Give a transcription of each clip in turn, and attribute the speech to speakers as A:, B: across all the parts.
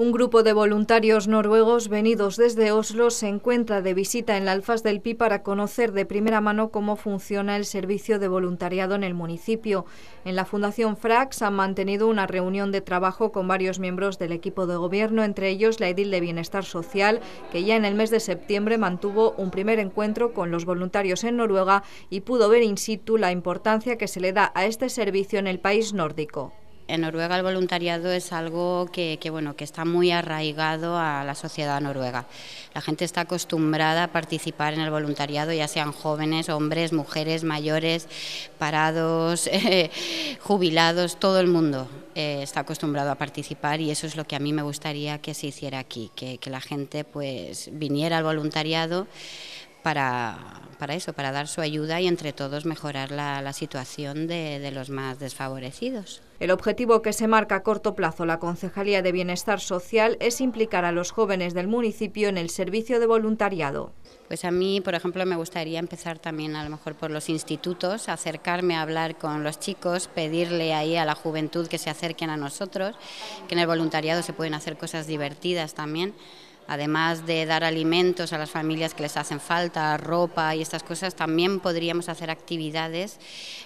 A: Un grupo de voluntarios noruegos venidos desde Oslo se encuentra de visita en la Alfas del Pi para conocer de primera mano cómo funciona el servicio de voluntariado en el municipio. En la Fundación Frax han mantenido una reunión de trabajo con varios miembros del equipo de gobierno, entre ellos la edil de Bienestar Social, que ya en el mes de septiembre mantuvo un primer encuentro con los voluntarios en Noruega y pudo ver in situ la importancia que se le da a este servicio en el país nórdico
B: en Noruega el voluntariado es algo que, bueno, que está muy arraigado a la sociedad noruega. La gente está acostumbrada a participar en el voluntariado, ya sean jóvenes, hombres, mujeres, mayores, parados, eh, jubilados, todo el mundo eh, está acostumbrado a participar y eso es lo que a mí me gustaría que se hiciera aquí, que, que la gente pues viniera al voluntariado para para eso, para dar su ayuda y entre todos mejorar la, situación de, de los
A: más desfavorecidos. El objetivo que se marca a corto plazo la Concejalía de Bienestar Social es implicar a los jóvenes del municipio en el servicio de voluntariado. Pues a mí,
B: por ejemplo, me gustaría empezar también a lo mejor por los institutos, acercarme a hablar con los chicos, pedirle ahí a la juventud que se acerquen a nosotros, que en el voluntariado se pueden hacer cosas divertidas también además de dar alimentos a las familias que les hacen falta, ropa y estas cosas, también podríamos hacer actividades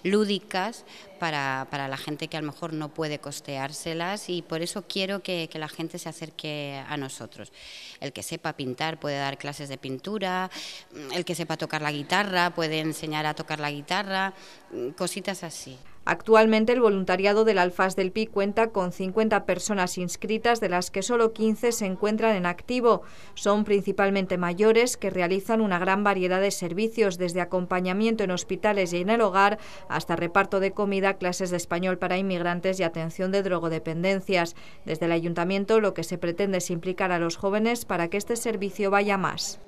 B: lúdicas para, la gente que a lo mejor no puede costeárselas y por eso quiero que la gente se acerque a nosotros. El que sepa pintar puede dar clases de pintura,
A: el que sepa tocar la guitarra puede enseñar a tocar la guitarra, cositas así. Actualmente el voluntariado del Alfaz del Pi cuenta con 50 personas inscritas, de las que solo 15 se encuentran en activo. Son principalmente mayores que realizan una gran variedad de servicios, desde acompañamiento en hospitales y en el hogar hasta reparto de comida, clases de español para inmigrantes y atención de drogodependencias. Desde el ayuntamiento lo que se pretende es implicar a los jóvenes para que este servicio vaya más.